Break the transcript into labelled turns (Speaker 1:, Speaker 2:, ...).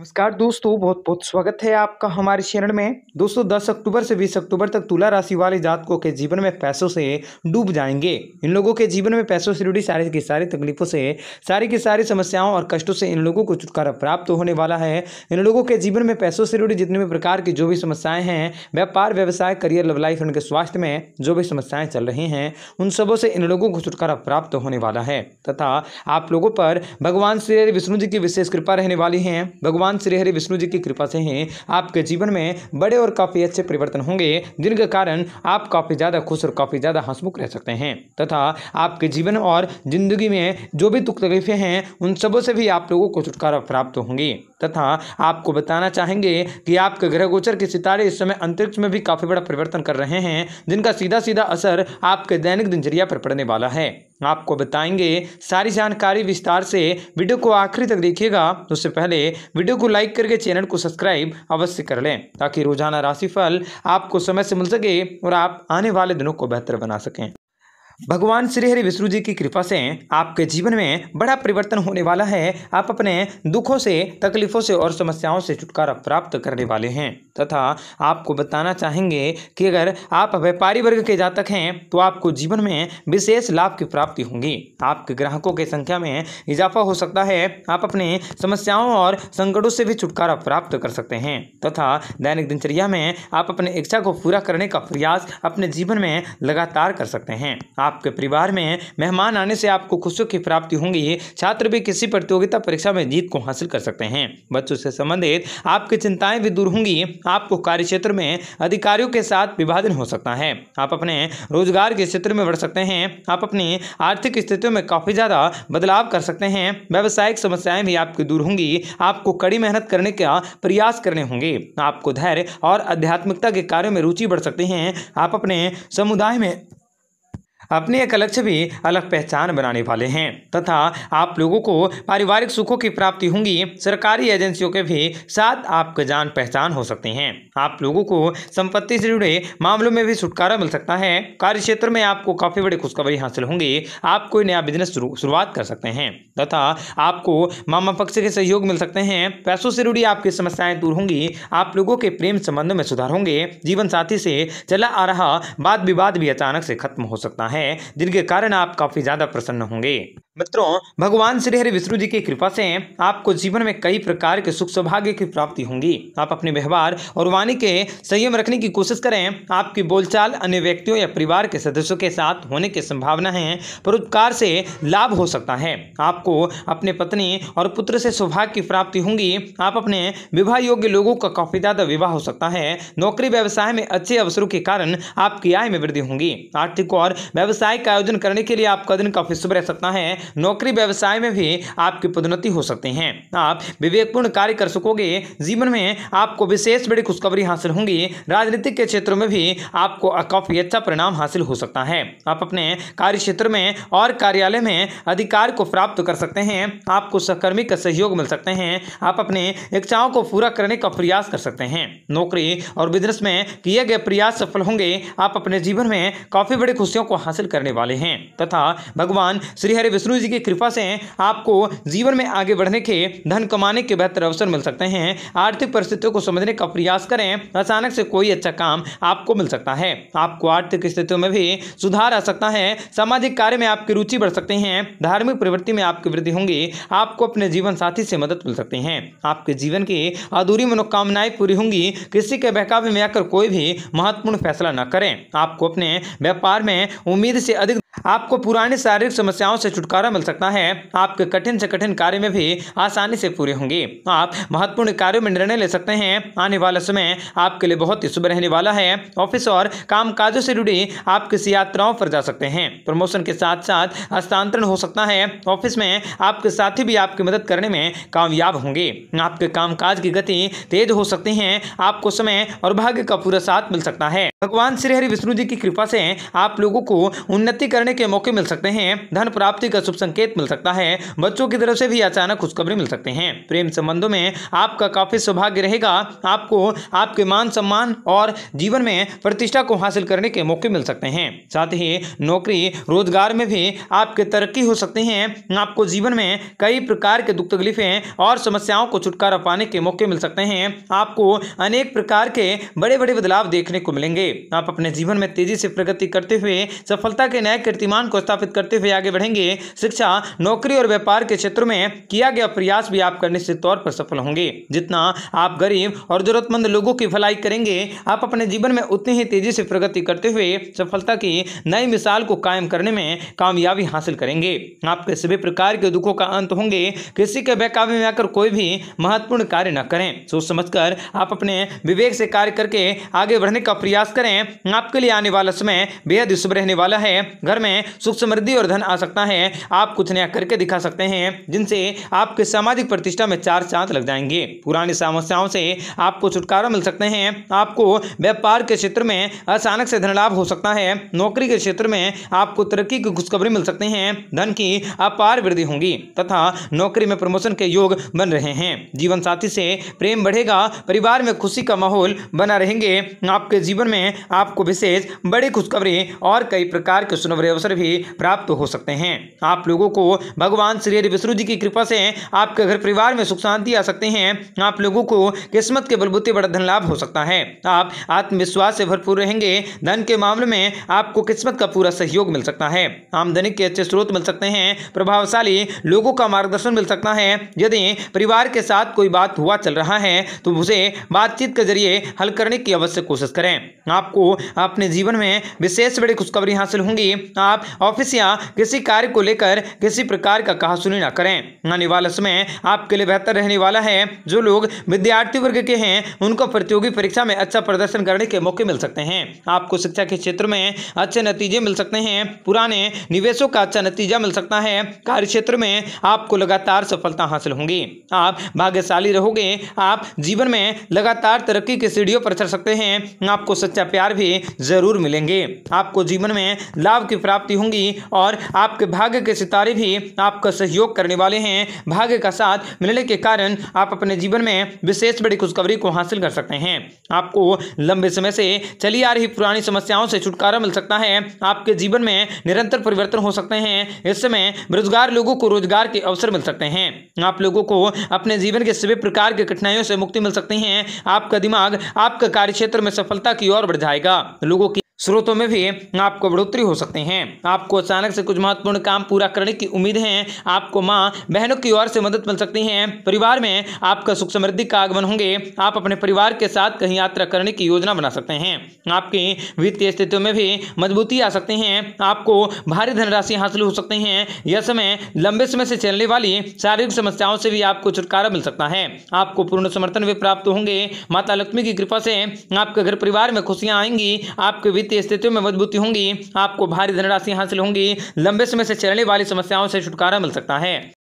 Speaker 1: नमस्कार दोस्तों बहुत बहुत स्वागत है आपका हमारे चैनल में दोस्तों 10 अक्टूबर से 20 अक्टूबर तक तुला राशि वाले जातकों के जीवन में पैसों से डूब जाएंगे इन लोगों के जीवन में पैसों से जुड़ी सारी की सारी तकलीफों से सारी की सारी समस्याओं और कष्टों से इन लोगों को छुटकारा प्राप्त होने वाला है इन लोगों के जीवन में पैसों से जुड़ी जितने भी प्रकार की जो भी समस्याएं हैं व्यापार व्यवसाय करियर लव लाइफ उनके स्वास्थ्य में जो भी समस्याएं चल रही हैं उन सबों से इन लोगों को छुटकारा प्राप्त होने वाला है तथा आप लोगों पर भगवान श्री विष्णु जी की विशेष कृपा रहने वाली है भगवान भगवान श्री हरि विष्णु जी की कृपा से ही आपके जीवन में बड़े और काफ़ी अच्छे परिवर्तन होंगे जिनके कारण आप काफ़ी ज़्यादा खुश और काफ़ी ज़्यादा हंसमुख रह सकते हैं तथा आपके जीवन और जिंदगी में जो भी दुख तकलीफें हैं उन सबों से भी आप लोगों को छुटकारा प्राप्त होंगी तथा आपको बताना चाहेंगे कि आपके ग्रह गोचर के सितारे इस समय अंतरिक्ष में भी काफ़ी बड़ा परिवर्तन कर रहे हैं जिनका सीधा सीधा असर आपके दैनिक दिनचर्या पर पड़ने वाला है आपको बताएंगे सारी जानकारी विस्तार से वीडियो को आखिरी तक देखिएगा उससे पहले वीडियो को लाइक करके चैनल को सब्सक्राइब अवश्य कर लें ताकि रोजाना राशिफल आपको समय से मिल सके और आप आने वाले दिनों को बेहतर बना सकें भगवान श्री हरि विष्णु जी की कृपा से आपके जीवन में बड़ा परिवर्तन होने वाला है आप अपने दुखों से तकलीफों से और समस्याओं से छुटकारा प्राप्त करने वाले हैं तथा आपको बताना चाहेंगे कि अगर आप व्यापारी वर्ग के जातक हैं तो आपको जीवन में विशेष लाभ की प्राप्ति होगी आपके ग्राहकों की संख्या में इजाफा हो सकता है आप अपने समस्याओं और संकटों से भी छुटकारा प्राप्त कर सकते हैं तथा दैनिक दिनचर्या में आप अपने इच्छा को पूरा करने का प्रयास अपने जीवन में लगातार कर सकते हैं आप आपके परिवार में है मेहमान आने से आपको खुशियों की प्राप्ति होंगी छात्र भी किसी प्रतियोगिता परीक्षा में जीत को हासिल कर सकते हैं बच्चों से संबंधित आपकी चिंताएं भी दूर होंगी आपको कार्य क्षेत्र में अधिकारियों के साथ विभाजन हो सकता है आप अपने रोजगार के क्षेत्र में बढ़ सकते हैं आप अपनी आर्थिक स्थितियों में काफ़ी ज़्यादा बदलाव कर सकते हैं व्यावसायिक समस्याएं भी आपकी दूर होंगी आपको कड़ी मेहनत करने का प्रयास करने होंगे आपको धैर्य और आध्यात्मिकता के कार्यों में रुचि बढ़ सकते हैं आप अपने समुदाय में अपने एक अलग छवि अलग पहचान बनाने वाले हैं तथा आप लोगों को पारिवारिक सुखों की प्राप्ति होंगी सरकारी एजेंसियों के भी साथ आपके जान पहचान हो सकते हैं आप लोगों को संपत्ति से जुड़े मामलों में भी छुटकारा मिल सकता है कार्य क्षेत्र में आपको काफी बड़ी खुशखबरी हासिल होंगी आप कोई नया बिजनेस शुरुआत कर सकते हैं तथा आपको मामा पक्ष के सहयोग मिल सकते हैं पैसों से जुड़ी आपकी समस्याएं दूर होंगी आप लोगों के प्रेम संबंधों में सुधार होंगे जीवन साथी से चला आ रहा वाद विवाद भी अचानक से खत्म हो सकता है हैं जिनके कारण आप काफ़ी ज़्यादा प्रसन्न होंगे मित्रों भगवान श्री हरि विष्णु जी की कृपा से आपको जीवन में कई प्रकार के सुख सौभाग्य की प्राप्ति होंगी आप अपने व्यवहार और वाणी के संयम रखने की कोशिश करें आपकी बोलचाल अन्य व्यक्तियों या परिवार के सदस्यों के साथ होने की संभावना है परोपकार से लाभ हो सकता है आपको अपने पत्नी और पुत्र से सौभाग्य की प्राप्ति होंगी आप अपने विवाह योग्य लोगों का काफी ज्यादा विवाह हो सकता है नौकरी व्यवसाय में अच्छे अवसरों के कारण आपकी आय में वृद्धि होंगी आर्थिक और व्यवसाय का आयोजन करने के लिए आपका दिन काफी शुभ रह सकता है नौकरी व्यवसाय में भी आपकी पदोन्नति हो सकते हैं आप विवेकपूर्ण कार्य कर सकोगे जीवन में आपको विशेष बड़ी खुशखबरी हासिल होंगी राजनीतिक के क्षेत्रों में भी आपको काफ़ी अच्छा परिणाम हासिल हो सकता है आप अपने कार्य क्षेत्र में और कार्यालय में अधिकार को प्राप्त कर सकते हैं आपको सहकर्मी का सहयोग मिल सकते हैं आप अपने इच्छाओं को पूरा करने का प्रयास कर सकते हैं नौकरी और बिजनेस में किए गए प्रयास सफल होंगे आप अपने जीवन में काफ़ी बड़ी खुशियों को हासिल करने वाले हैं तथा भगवान श्री हरि विष्णु गुरु जी की कृपा से आपको जीवन में आगे बढ़ने के धन कमाने के बेहतर अवसर मिल सकते हैं आर्थिक परिस्थितियों को समझने का प्रयास करें अचानक से कोई अच्छा काम आपको मिल सकता है आपको आर्थिक स्थितियों में भी सुधार आ सकता है सामाजिक कार्य में आपकी रुचि बढ़ सकती है धार्मिक प्रवृत्ति में आपकी वृद्धि होंगी आपको अपने जीवन साथी से मदद मिल सकती है आपके जीवन की अधूरी मनोकामनाएं पूरी होंगी किसी के बहकावे में आकर कोई भी महत्वपूर्ण फैसला न करें आपको अपने व्यापार में उम्मीद से अधिक आपको पुरानी शारीरिक समस्याओं से छुटकारा मिल सकता है आपके कठिन से कठिन कार्य में भी आसानी से पूरे होंगे आप महत्वपूर्ण कार्यों में निर्णय ले सकते हैं आने वाला समय आपके लिए बहुत ही शुभ रहने वाला है ऑफिस और काजों से जुड़ी आप किसी यात्राओं पर जा सकते हैं प्रमोशन के साथ साथ हस्तांतरण हो सकता है ऑफिस में आपके साथी भी आपकी मदद करने में कामयाब होंगे आपके काम की गति तेज हो सकती है आपको समय और भाग्य का पूरा साथ मिल सकता है भगवान श्री विष्णु जी की कृपा से आप लोगों को उन्नति कर करने के मौके मिल सकते हैं धन प्राप्ति का शुभ संकेत मिल सकता है बच्चों की तरफ से भी अचानक खुशखबरी मिल सकते हैं प्रेम संबंधों में आपका काफी सौभाग्य रहेगा आपको आपके मान सम्मान और जीवन में प्रतिष्ठा को हासिल करने के मौके मिल सकते हैं साथ ही नौकरी रोजगार में भी आपके तरक्की हो सकती है आपको जीवन में कई प्रकार के दुख तकलीफें और समस्याओं को छुटकारा पाने के मौके मिल सकते हैं आपको अनेक प्रकार के बड़े बड़े बदलाव देखने को मिलेंगे आप अपने जीवन में तेजी से प्रगति करते हुए सफलता के नए कीर्तिमान को स्थापित करते हुए आगे बढ़ेंगे शिक्षा नौकरी और व्यापार के क्षेत्र में किया गया प्रयास भी आप करने से तौर पर सफल होंगे जितना आप गरीब और जरूरतमंद लोगों की भलाई करेंगे आप अपने जीवन में उतनी ही तेजी से प्रगति करते हुए सफलता की नई मिसाल को कायम करने में कामयाबी हासिल करेंगे आपके सभी प्रकार के दुखों का अंत होंगे किसी के बेकाबे में आकर कोई भी महत्वपूर्ण कार्य न करें सोच समझ कर, आप अपने विवेक से कार्य करके आगे बढ़ने का प्रयास करें आपके लिए आने वाला समय बेहद शुभ रहने वाला है घर में सुख समृद्धि और धन आ सकता है आप कुछ नया करके दिखा सकते हैं जिनसे आपके सामाजिक प्रतिष्ठा में चार चांद लग जाएंगे पुरानी समस्याओं से आपको छुटकारा मिल सकते हैं आपको व्यापार के क्षेत्र में अचानक से धन लाभ हो सकता है नौकरी के क्षेत्र में आपको तरक्की की खुशखबरी मिल सकते हैं धन की अपार वृद्धि होगी तथा नौकरी में प्रमोशन के योग बन रहे हैं जीवन साथी से प्रेम बढ़ेगा परिवार में खुशी का माहौल बना रहेंगे आपके जीवन में आपको विशेष बड़ी खुशखबरी और कई प्रकार के सुनवरे अवसर भी प्राप्त हो सकते हैं आप लोगों को भगवान श्री हरि विष्णु जी की कृपा से आपके घर परिवार में सुख शांति आ सकते हैं आप लोगों को किस्मत के बलबूते बड़ा धन लाभ हो सकता है आप आत्मविश्वास से भरपूर रहेंगे धन के मामले में आपको किस्मत का पूरा सहयोग मिल सकता है आमदनी के अच्छे स्रोत मिल सकते हैं प्रभावशाली लोगों का मार्गदर्शन मिल सकता है यदि परिवार के साथ कोई बात हुआ चल रहा है तो उसे बातचीत के जरिए हल करने की अवश्य कोशिश करें आपको अपने जीवन में विशेष बड़ी खुशखबरी हासिल होंगी आप ऑफिस या किसी कार्य को लेकर किसी प्रकार का कहा सुनी ना करें आने वाला समय आपके लिए बेहतर रहने वाला है जो लोग विद्यार्थी वर्ग के हैं उनको प्रतियोगी परीक्षा में अच्छा प्रदर्शन करने के मौके मिल सकते हैं आपको शिक्षा के क्षेत्र में अच्छे नतीजे मिल सकते हैं पुराने निवेशों का अच्छा नतीजा मिल सकता है कार्य क्षेत्र में आपको लगातार सफलता हासिल होंगी आप भाग्यशाली रहोगे आप जीवन में लगातार तरक्की की सीढ़ियों पर चढ़ सकते हैं आपको सच्चा प्यार भी जरूर मिलेंगे आपको जीवन में लाभ की प्राप्ति होंगी और आपके भाग्य के सितारे भी आपका सहयोग करने वाले हैं भाग्य का साथ मिलने के कारण आप अपने जीवन में विशेष बड़ी खुशखबरी को हासिल कर सकते हैं आपको लंबे समय से चली आ रही पुरानी समस्याओं से छुटकारा मिल सकता है आपके जीवन में निरंतर परिवर्तन हो सकते हैं इस समय बेरोजगार लोगों को रोजगार के अवसर मिल सकते हैं आप लोगों को अपने जीवन के सभी प्रकार के कठिनाइयों से मुक्ति मिल सकती है आपका दिमाग आपका कार्य में सफलता की ओर बढ़ जाएगा लोगों की स्रोतों में भी आपको बढ़ोतरी हो सकते हैं आपको अचानक से कुछ महत्वपूर्ण काम पूरा करने की उम्मीद है आपको माँ बहनों की ओर से मदद मिल सकती है परिवार में आपका सुख समृद्धि का आगमन होंगे आप अपने परिवार के साथ कहीं यात्रा करने की योजना बना सकते हैं आपकी वित्तीय स्थितियों में भी मजबूती आ सकती है आपको भारी धनराशि हासिल हो सकती है यह समय लंबे समय से चलने वाली शारीरिक समस्याओं से भी आपको छुटकारा मिल सकता है आपको पूर्ण समर्थन भी प्राप्त होंगे माता लक्ष्मी की कृपा से आपके घर परिवार में खुशियां आएंगी आपके वित्त वित्तीय स्थितियों में मजबूती होंगी आपको भारी धनराशि हासिल होंगी लंबे समय से चलने वाली समस्याओं से छुटकारा मिल सकता है